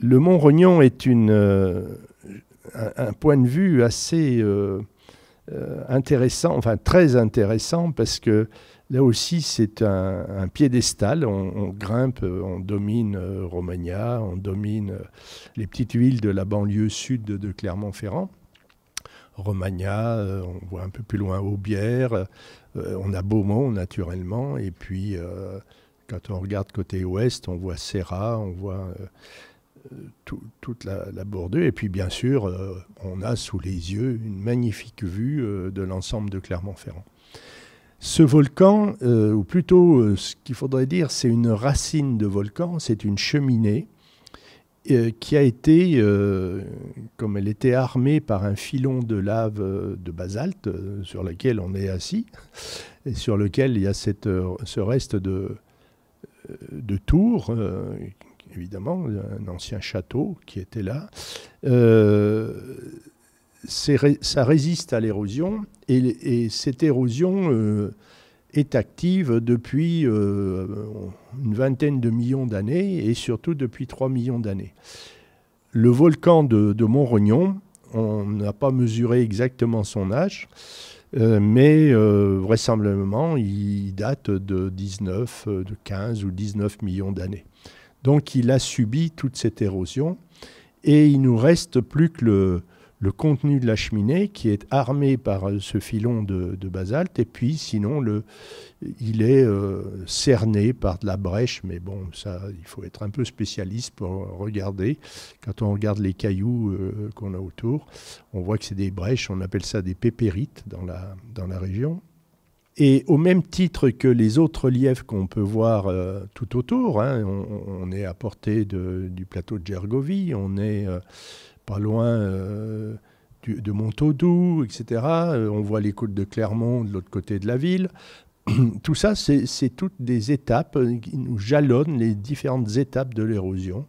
le Mont Rognon est euh, un, point de vue assez euh, euh, intéressant, enfin très intéressant, parce que là aussi c'est un, piédestal. On, grimpe, on domine Romagna, on domine les petites villes de la banlieue sud de Clermont-Ferrand. Romagna, on voit un peu plus loin Aubière, on a Beaumont naturellement, et puis quand on regarde côté ouest, on voit Serra, on voit euh, toute la, la, Et puis, bien sûr, euh, on a sous les yeux une magnifique vue euh, de l'ensemble de Clermont-Ferrand. Ce volcan, ou plutôt ce qu'il faudrait dire, c'est une racine de volcan, c'est une cheminée qui a été, comme elle était armée par un filon de lave de basalte sur laquelle on est assis, et sur lequel il y a ce reste de, de tour évidemment, un ancien château qui était là. Euh, ça résiste à l'érosion et, cette érosion euh, est active depuis euh, une vingtaine de millions d'années et surtout depuis 3 millions d'années. Le volcan de, de Mont-Rognon, on n'a pas mesuré exactement son âge, mais vraisemblablement, il date de 19, de 15 ou 19 millions d'années. Donc il a subi toute cette érosion et il nous reste plus que le, contenu de la cheminée qui est armé par euh, ce filon de, basalte et puis sinon il est euh, cerné par de la brèche mais bon ça il faut être un peu spécialiste pour regarder quand on regarde les cailloux euh, qu'on a autour on voit que c'est des brèches on appelle ça des pépérites dans la région et au même titre que les autres reliefs qu'on peut voir euh, tout autour, hein, on, est à portée du plateau de Gergovie, on est euh, pas loin euh, de Montaudou, etc. on voit les côtes de Clermont de l'autre côté de la ville. tout ça, c'est toutes des étapes qui nous jalonnent les différentes étapes de l'érosion.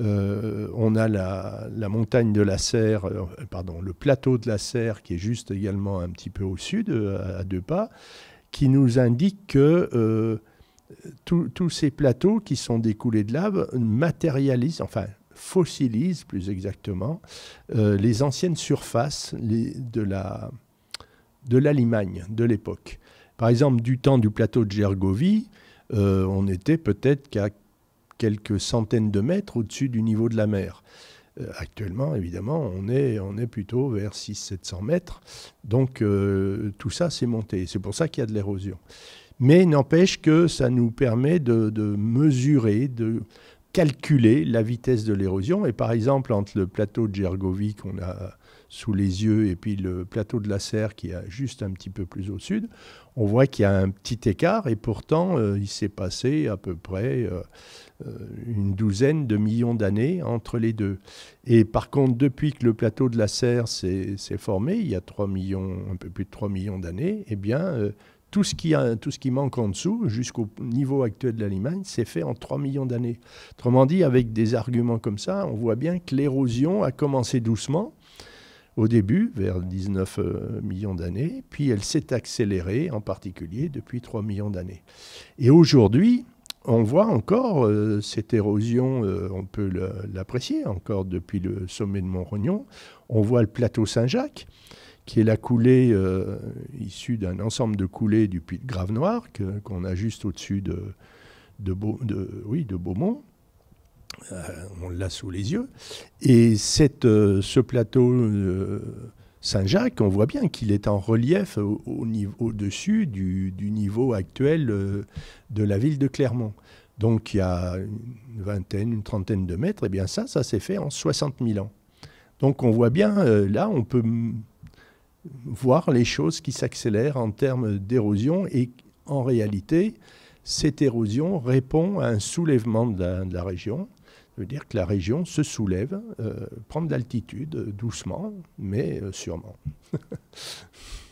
Euh, on a la, montagne de la Serre, euh, pardon, le plateau de la Serre qui est juste également un petit peu au sud, euh, à, deux pas, qui nous indique que tous ces plateaux qui sont découlés de lave matérialisent, enfin fossilisent plus exactement, les anciennes surfaces de la de de l'époque. Par exemple, du temps du plateau de Gergovie, on était peut-être qu'à quelques centaines de mètres au-dessus du niveau de la mer. Euh, actuellement, évidemment, on est, on est plutôt vers 600-700 mètres. Donc euh, tout ça, c'est monté. C'est pour ça qu'il y a de l'érosion. Mais n'empêche que ça nous permet de, de mesurer, de calculer la vitesse de l'érosion. Et par exemple, entre le plateau de Gergovie qu'on a sous les yeux et puis le plateau de la Serre qui est juste un petit peu plus au sud, on voit qu'il y a un petit écart et pourtant euh, il s'est passé à peu près euh, euh, une douzaine de millions d'années entre les deux. Et par contre, depuis que le plateau de la Serre s'est formé, il y a 3 millions, un peu plus de 3 millions d'années, eh bien tout ce, qui a, tout ce qui manque en dessous, jusqu'au niveau actuel de l'Allemagne, s'est fait en 3 millions d'années. Autrement dit, avec des arguments comme ça, on voit bien que l'érosion a commencé doucement au début, vers 19 euh, millions d'années, puis elle s'est accélérée, en particulier depuis 3 millions d'années. Et aujourd'hui, on voit encore euh, cette érosion, euh, on peut l'apprécier encore depuis le sommet de Mont-Rognon. On voit le plateau Saint-Jacques, qui est la coulée issue d'un ensemble de coulées du puits de Grave-Noir, qu'on a juste au-dessus de, de Beaumont. Euh, on l'a sous les yeux. Et euh, ce plateau euh, Saint-Jacques, on voit bien qu'il est en relief au, dessus du, du, niveau actuel de la ville de Clermont. Donc il y a une vingtaine, une trentaine de mètres, et eh bien ça, ça s'est fait en 60 000 ans. Donc on voit bien, là, on peut voir les choses qui s'accélèrent en termes d'érosion et en réalité, cette érosion répond à un soulèvement de la, région. Ça veut dire que la région se soulève, euh, prend de l'altitude euh, doucement, mais euh, sûrement.